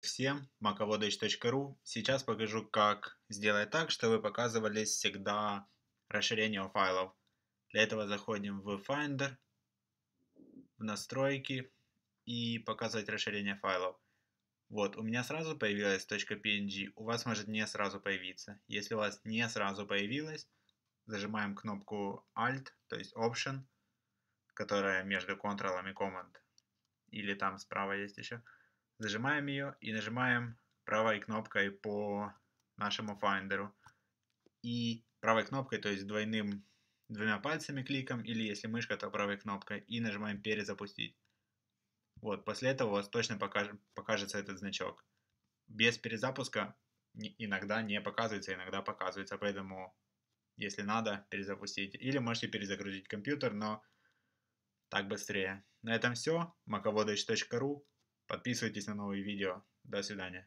Всем, macovodage.ru. Сейчас покажу, как сделать так, чтобы показывались всегда расширения файлов. Для этого заходим в Finder, в настройки и показывать расширение файлов. Вот, у меня сразу появилась .png, у вас может не сразу появиться. Если у вас не сразу появилась, зажимаем кнопку Alt, то есть Option, которая между Ctrl и Command, или там справа есть еще – Зажимаем ее и нажимаем правой кнопкой по нашему Finder. И правой кнопкой, то есть двойным, двумя пальцами кликом, или если мышка, то правой кнопкой. И нажимаем перезапустить. Вот, после этого у вас точно покаж, покажется этот значок. Без перезапуска иногда не показывается, иногда показывается, поэтому если надо, перезапустите. Или можете перезагрузить компьютер, но так быстрее. На этом все. macovodoч.ru Подписывайтесь на новые видео. До свидания.